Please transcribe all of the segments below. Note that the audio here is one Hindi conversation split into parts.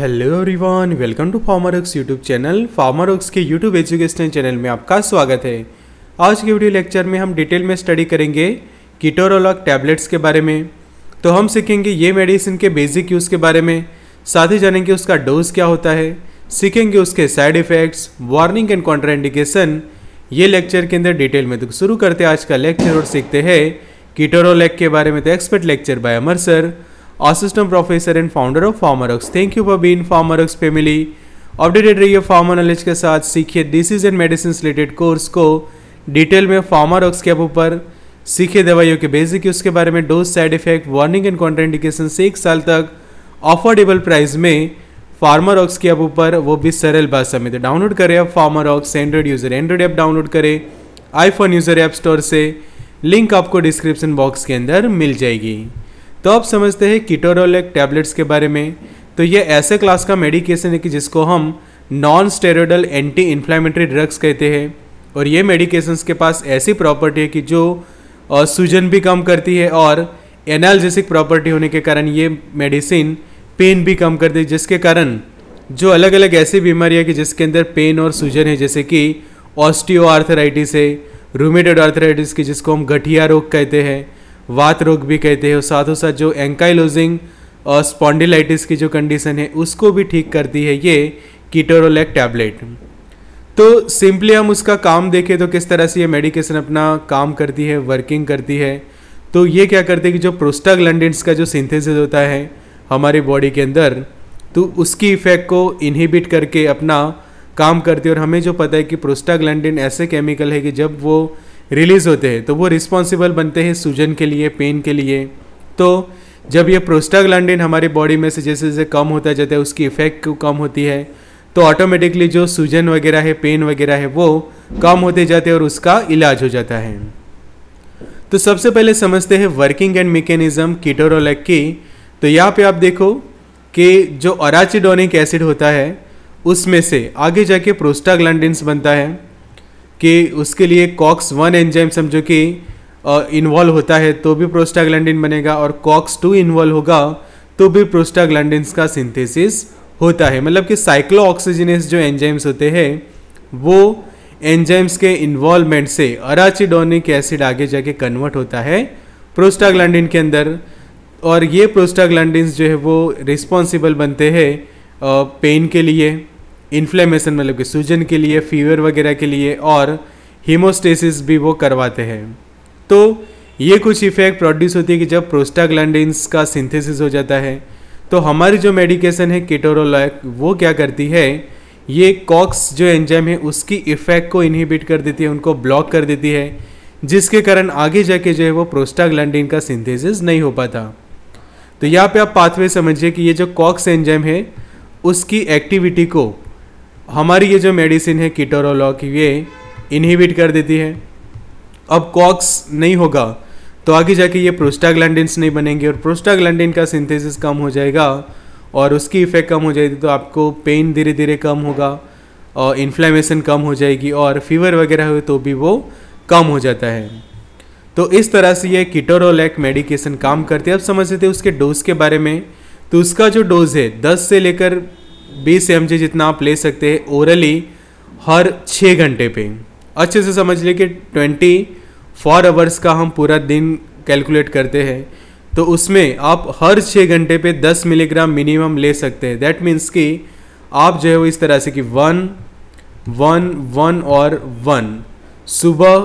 Hello everyone welcome to farmer YouTube channel farmer के यूट्यूब एजुकेशनल चैनल में आपका स्वागत है आज के वीडियो लेक्चर में हम डिटेल में स्टडी करेंगे कीटोरोलॉग टैबलेट्स के बारे में तो हम सीखेंगे ये मेडिसिन के बेसिक यूज़ के बारे में साथ ही जानेंगे उसका डोज क्या होता है सीखेंगे उसके side effects warning and contraindication ये लेक्चर के अंदर डिटेल में तो शुरू करते हैं आज का लेक्चर और सीखते हैं कीटोरोलैक के बारे में तो expert lecture by Amar sir assistant professor and founder of Farmerux. Thank you for being Farmerux family updated रहिए फार्मा नॉलेज के साथ सीखिए disease and medicine related course को डिटेल में फार्मारॉक्स के ऊपर सीखे दवाइयों के बेसिक उसके बारे में dose side effect warning and contraindication से एक साल तक अफोर्डेबल प्राइस में फार्मारॉक्स के ऐप ऊपर वो भी सरल भाषा में तो डाउनलोड करें आप Pharmarox Android user Android app download करें आईफोन यूज़र ऐप स्टोर से लिंक आपको डिस्क्रिप्शन बॉक्स के अंदर मिल जाएगी तो अब समझते हैं कीटोडोलेक टैबलेट्स के बारे में तो ये ऐसे क्लास का मेडिकेशन है कि जिसको हम non steroidal anti inflammatory drugs कहते हैं और ये मेडिकेशंस के पास ऐसी प्रॉपर्टी है कि जो सूजन भी कम करती है और एनालिसिक प्रॉपर्टी होने के कारण ये मेडिसिन पेन भी कम करती है जिसके कारण जो अलग अलग ऐसी बीमारी है कि जिसके अंदर पेन और सूजन है जैसे कि ऑस्टियो आर्थराइटिस है रूमेटेड आर्थराइटिस की जिसको हम गठिया रोग कहते हैं वात रोग भी कहते हैं साथ ही साथ जो एंकाइलोजिंग और स्पॉन्डिलाइटिस की जो कंडीशन है उसको भी ठीक करती है ये कीटोरोलैक टैबलेट तो सिंपली हम उसका काम देखें तो किस तरह से ये मेडिकेशन अपना काम करती है वर्किंग करती है तो ये क्या करते हैं कि जो प्रोस्टाग्लैंडिन्स का जो सिंथेसिस होता है हमारी बॉडी के अंदर तो उसकी इफ़ेक्ट को इनहिबिट करके अपना काम करती है और हमें जो पता है कि प्रोस्टाग्लैंडिन ऐसे केमिकल है कि जब वो रिलीज़ होते हैं तो वो रिस्पॉन्सिबल बनते हैं सूजन के लिए पेन के लिए तो जब ये प्रोस्टाग्लैंडिन हमारे बॉडी में से जैसे जैसे कम होता जाता है उसकी इफ़ेक्ट कम होती है तो ऑटोमेटिकली जो सूजन वगैरह है पेन वगैरह है वो कम होते जाते हैं और उसका इलाज हो जाता है तो सबसे पहले समझते हैं वर्किंग एंड मेकेनिज़्म कीटोरोलैक की तो यहाँ पे आप देखो कि जो अराचिडोनिक एसिड होता है उसमें से आगे जाके प्रोस्टाग्लैंडिन्स बनता है कि उसके लिए कॉक्स वन एंजाइम समझो कि इन्वॉल्व होता है तो भी प्रोस्टाग्लैंडिन बनेगा और कॉक्स टू इन्वॉल्व होगा तो भी प्रोस्टाग्लैंडिन्स का सिंथेसिस होता है मतलब कि साइक्लो ऑक्सीजनस जो एंजाइम्स होते हैं वो एंजाइम्स के इन्वॉल्वमेंट से अराचिडोनिक एसिड आगे जाके कन्वर्ट होता है प्रोस्टाग्लैंडिन के अंदर और ये प्रोस्टाग्लैंड जो है वो रिस्पॉन्सिबल बनते हैं पेन के लिए इन्फ्लेमेशन मतलब कि सूजन के लिए फीवर वगैरह के लिए और हीमोस्टेसिस भी वो करवाते हैं तो ये कुछ इफेक्ट प्रोड्यूस होती है कि जब प्रोस्टाग्लैंडिन्स का सिंथेसिस हो जाता है तो हमारी जो मेडिकेशन है किटोरोलॉक वो क्या करती है ये कॉक्स जो एंजाइम है उसकी इफेक्ट को इनहिबिट कर देती है उनको ब्लॉक कर देती है जिसके कारण आगे जाके जो है वो प्रोस्टाग्लैंडिन का सिंथेसिस नहीं हो पाता तो यहाँ पे आप पाथवे समझिए कि ये जो कॉक्स एंजाइम है उसकी एक्टिविटी को हमारी ये जो मेडिसिन है कीटोरोलॉक ये इनहिबिट कर देती है अब कॉक्स नहीं होगा तो आगे जाके ये प्रोस्टाग्लैंडिन्स नहीं बनेंगे और प्रोस्टाग्लैंडिन का सिंथेसिस कम हो जाएगा और उसकी इफ़ेक्ट कम हो जाएगी तो आपको पेन धीरे धीरे कम होगा और इन्फ्लेमेशन कम हो जाएगी और फीवर वगैरह हो तो भी वो कम हो जाता है तो इस तरह से ये कीटोरोलैक मेडिकेशन काम करती है अब समझ लेते हैं उसके डोज के बारे में तो उसका जो डोज है 10 से लेकर बीस एम जितना आप ले सकते हैं ओरली हर छः घंटे पे अच्छे से समझ लें कि ट्वेंटी फोर आवर्स का हम पूरा दिन कैलकुलेट करते हैं तो उसमें आप हर छः घंटे पे दस मिलीग्राम मिनिमम ले सकते हैं दैट मीन्स कि आप जो है वो इस तरह से कि वन वन वन और वन सुबह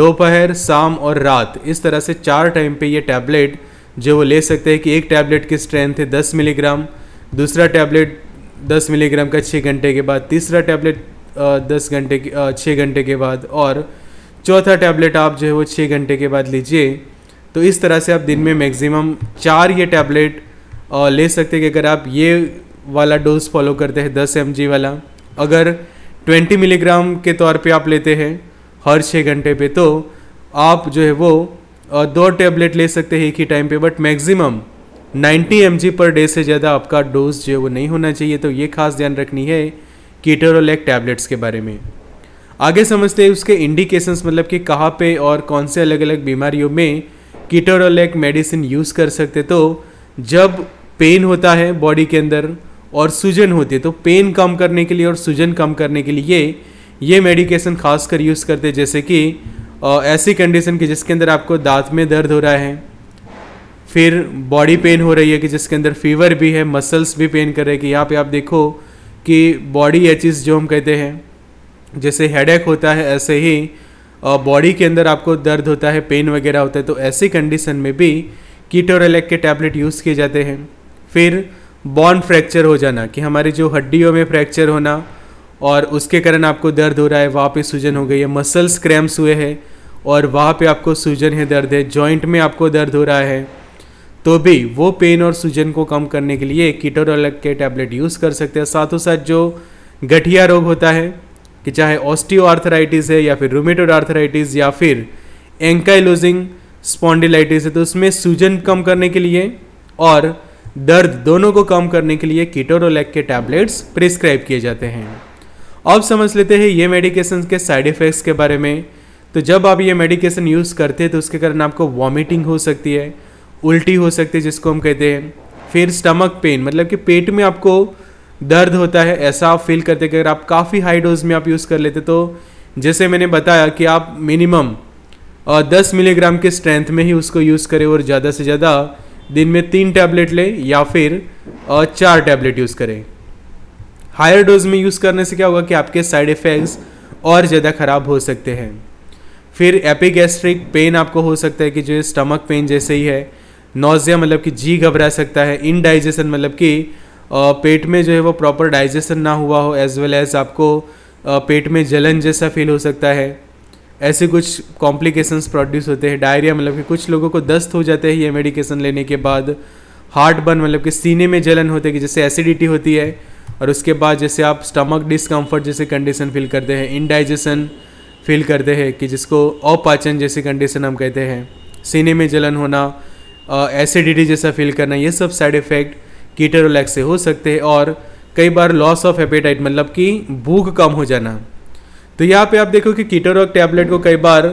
दोपहर शाम और रात इस तरह से चार टाइम पे ये टैबलेट जो वो ले सकते हैं कि एक टैबलेट की स्ट्रेंथ है दस मिलीग्राम दूसरा टैबलेट दस मिलीग्राम का छः घंटे के बाद तीसरा टैबलेट दस घंटे के छः घंटे के बाद और चौथा टैबलेट आप जो है वो छः घंटे के बाद लीजिए तो इस तरह से आप दिन में मैक्सिमम चार ये टैबलेट ले सकते हैं कि अगर आप ये वाला डोज फॉलो करते हैं दस एम वाला अगर ट्वेंटी मिलीग्राम के तौर पे आप लेते हैं हर छः घंटे पे तो आप जो है वो दो टैबलेट ले सकते हैं एक ही टाइम पे but maximum 90 M per day से ज़्यादा आपका डोज जो है वो नहीं होना चाहिए तो ये खास ध्यान रखनी है कीटरोलैक टैबलेट्स के बारे में आगे समझते हैं उसके इंडिकेशंस मतलब कि कहाँ पे और कौन से अलग अलग बीमारियों में कीटरोलैक मेडिसिन यूज़ कर सकते तो जब पेन होता है बॉडी के अंदर और सूजन होती है तो पेन कम करने के लिए और सूजन कम करने के लिए ये मेडिकेशन खास कर यूज़ करते जैसे कि ऐसी कंडीशन की जिसके अंदर आपको दांत में दर्द हो रहा है फिर बॉडी पेन हो रही है कि जिसके अंदर फीवर भी है मसल्स भी पेन कर रहे हैं कि यहाँ पे आप देखो कि बॉडी एचिस जो हम कहते हैं जैसे हेडेक होता है ऐसे ही बॉडी के अंदर आपको दर्द होता है पेन वगैरह होता है तो ऐसी कंडीशन में भी कीटोरेलेक के टैबलेट यूज़ किए जाते हैं फिर बॉन फ्रैक्चर हो जाना कि हमारी जो हड्डियों में फ्रैक्चर होना और उसके कारण आपको दर्द हो रहा है वहाँ पे सूजन हो गई है मसल्स क्रैम्स हुए हैं और वहाँ पे आपको सूजन है दर्द है जॉइंट में आपको दर्द हो रहा है तो भी वो पेन और सूजन को कम करने के लिए कीटोडोलक के टैबलेट यूज़ कर सकते हैं साथों साथ जो गठिया रोग होता है कि चाहे ऑस्टियो आर्थराइटिस है या फिर रोमेटोड आर्थराइटिस या फिर एंकाइलोजिंग स्पॉन्डिलाइटिस है तो उसमें सूजन कम करने के लिए और दर्द दोनों को कम करने के लिए कीटोरोलैक के टैबलेट्स प्रिस्क्राइब किए जाते हैं अब समझ लेते हैं ये मेडिकेशन के साइड इफ़ेक्ट्स के बारे में तो जब आप ये मेडिकेशन यूज़ करते हैं तो उसके कारण आपको वॉमिटिंग हो सकती है उल्टी हो सकती है जिसको हम कहते हैं फिर स्टमक पेन मतलब कि पेट में आपको दर्द होता है ऐसा आप फील करते अगर आप काफ़ी हाई डोज में आप यूज़ कर लेते तो जैसे मैंने बताया कि आप मिनिमम दस मिलीग्राम के स्ट्रेंथ में ही उसको यूज़ करें और ज़्यादा से ज़्यादा दिन में तीन टैबलेट लें या फिर चार टैबलेट यूज़ करें हायर डोज में यूज़ करने से क्या होगा कि आपके साइड इफ़ेक्ट्स और ज़्यादा ख़राब हो सकते हैं फिर एपिगैस्ट्रिक पेन आपको हो सकता है कि जो स्टमक पेन जैसे ही है नोज़िया मतलब कि जी घबरा सकता है इन डाइजेशन मतलब कि पेट में जो है वो प्रॉपर डाइजेशन ना हुआ हो एज वेल एज आपको पेट में जलन जैसा फील हो सकता है ऐसे कुछ कॉम्प्लिकेशंस प्रोड्यूस होते हैं डायरिया मतलब कि कुछ लोगों को दस्त हो जाते हैं ये मेडिकेशन लेने के बाद हार्ट बर्न मतलब कि सीने में जलन होते हैं जैसे एसिडिटी होती है और उसके बाद जैसे आप स्टमक डिस्कम्फर्ट जैसे कंडीशन फील करते हैं इनडाइजेशन फील करते हैं कि जिसको अपाचन जैसी कंडीशन हम कहते हैं सीने में जलन होना एसिडिटी जैसा फील करना ये सब साइड इफ़ेक्ट कीटरोलैक्स से हो सकते हैं और कई बार लॉस ऑफ एपेटाइट मतलब कि भूख कम हो जाना तो यहाँ पे आप देखो कि कीटोरोक टैबलेट को कई बार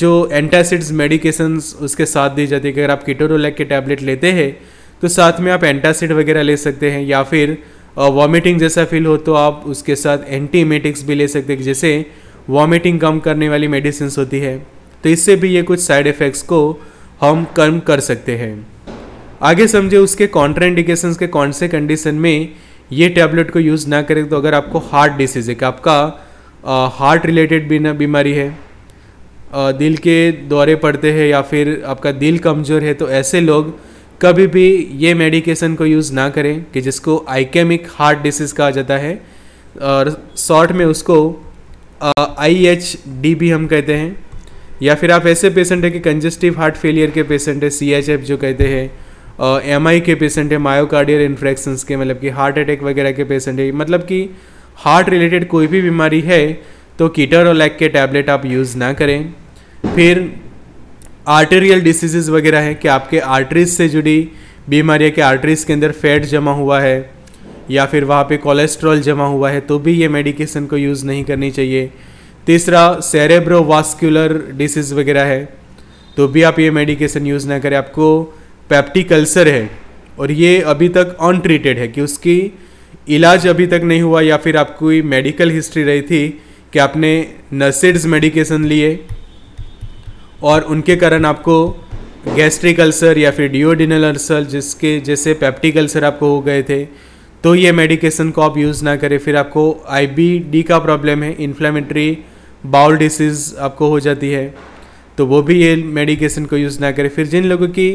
जो एंटासिड्स मेडिकेशंस उसके साथ दी जाती है अगर आप कीटोरोलैक के टैबलेट लेते हैं तो साथ में आप एंटासिड वगैरह ले सकते हैं या फिर वॉमिटिंग जैसा फील हो तो आप उसके साथ एंटीमेटिक्स भी ले सकते हैं जैसे वॉमिटिंग कम करने वाली मेडिसिन होती है तो इससे भी ये कुछ साइड इफ़ेक्ट्स को हम कर्म कर सकते हैं आगे समझे उसके कॉन्ट्राइंडिकेशन के कौन से कंडीशन में ये टैबलेट को यूज़ ना करें तो अगर आपको हार्ट डिसीज है कि आपका आ, हार्ट रिलेटेड बीमारी है आ, दिल के दौरे पड़ते हैं या फिर आपका दिल कमज़ोर है तो ऐसे लोग कभी भी ये मेडिकेशन को यूज़ ना करें कि जिसको आइकेमिक हार्ट डिसीज़ कहा जाता है और शॉर्ट में उसको आई एच डी भी हम कहते हैं या फिर आप ऐसे पेशेंट हैं कि कंजेस्टिव हार्ट फेलियर के पेशेंट है सी जो कहते हैं एम के पेशेंट है मायोकार्डियल इन्फ्रेक्शंस के मतलब कि हार्ट अटैक वगैरह के पेशेंट है मतलब कि हार्ट रिलेटेड कोई भी बीमारी है तो कीटर और लैक के टैबलेट आप यूज़ ना करें फिर आर्टेरियल डिसीजेज वगैरह है कि आपके आर्टरीज से जुड़ी बीमारियाँ के आर्टरीज के अंदर फैट जमा हुआ है या फिर वहाँ पे कोलेस्ट्रॉल जमा हुआ है तो भी ये मेडिकेशन को यूज़ नहीं करनी चाहिए तीसरा सेरेब्रोवास्कुलर डिसीज वगैरह है तो भी आप ये मेडिकेशन यूज़ ना करें आपको पैप्टिक अल्सर है और ये अभी तक अनट्रीटेड है कि उसकी इलाज अभी तक नहीं हुआ या फिर आपको मेडिकल हिस्ट्री रही थी कि आपने नसेड्स मेडिकेशन लिए और उनके कारण आपको गैस्ट्रिक अल्सर या फिर डिओडिनल अल्सर जिसके जैसे पैप्टिक अल्सर आपको हो गए थे तो ये मेडिकेशन को आप यूज़ ना करें फिर आपको आईबीडी का प्रॉब्लम है इन्फ्लेमेटरी बाउल डिसीज़ आपको हो जाती है तो वो भी ये मेडिकेशन को यूज़ ना करें फिर जिन लोगों की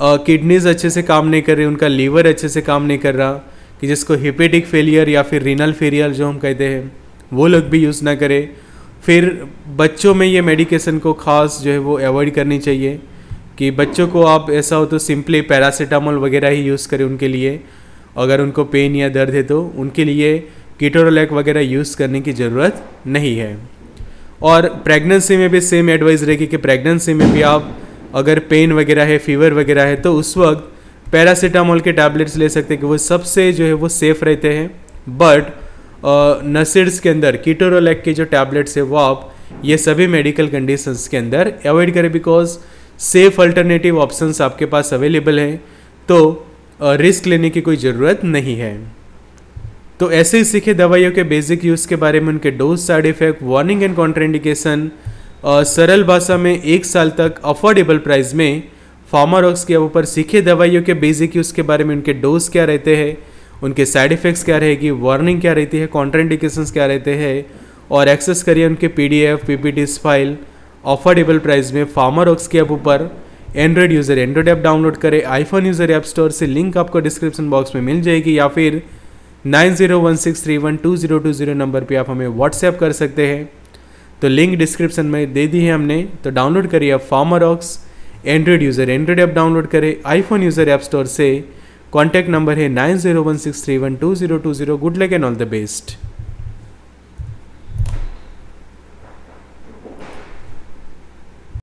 किडनीज़ अच्छे से काम नहीं कर रही उनका लीवर अच्छे से काम नहीं कर रहा कि जिसको हिपेटिक फेलियर या फिर रीनल फेलियर जो हम कहते हैं वो लोग भी यूज़ ना करें फिर बच्चों में ये मेडिकेशन को ख़ास जो है वो अवॉइड करनी चाहिए कि बच्चों को आप ऐसा हो तो सिंपली पैरासीटामोल वगैरह ही यूज़ करें उनके लिए अगर उनको पेन या दर्द है तो उनके लिए कीटोरोलैक वगैरह यूज़ करने की ज़रूरत नहीं है और प्रेगनेंसी में भी सेम एडवाइस रहेगी कि प्रेगनेंसी में भी आप अगर पेन वगैरह है फीवर वगैरह है तो उस वक्त पैरासीटामोल के टैबलेट्स ले सकते हैं कि वो सबसे जो है वो सेफ़ रहते हैं बट नसिड्स के अंदर कीटोरोलैक के जो टैबलेट्स है वो आप ये सभी मेडिकल कंडीशंस के अंदर अवॉइड करें बिकॉज सेफ अल्टरनेटिव ऑप्शंस आपके पास अवेलेबल हैं तो रिस्क लेने की कोई ज़रूरत नहीं है तो ऐसे ही सीखे दवाइयों के बेसिक यूज़ के बारे में उनके dose side effect warning and contraindication और सरल भाषा में एक साल तक अफोर्डेबल प्राइस में फार्मारॉक्स के ऊपर सीखे दवाइयों के बेसिक यूज़ के बारे में उनके डोज क्या रहते हैं उनके साइड इफ़ेक्ट्स क्या रहेगी वार्निंग क्या रहती है कॉन्ट्राइंडिकेशन क्या रहते हैं और एक्सेस करिए उनके P D F P file affordable price में फार्मारॉक्स के ऊपर Android user Android app download करें आईफोन यूज़र ऐप स्टोर से लिंक आपको डिस्क्रिप्शन बॉक्स में मिल जाएगी या फिर nine zero one six three one two zero two zero number पे आप हमें व्हाट्सएप कर सकते हैं तो लिंक डिस्क्रिप्शन में दे दी है हमने तो डाउनलोड करिए आप Pharmarox Android user Android app download करें आईफोन यूज़र ऐप स्टोर से कॉन्टैक्ट नंबर है nine zero one six three one two zero two zero good luck and all the best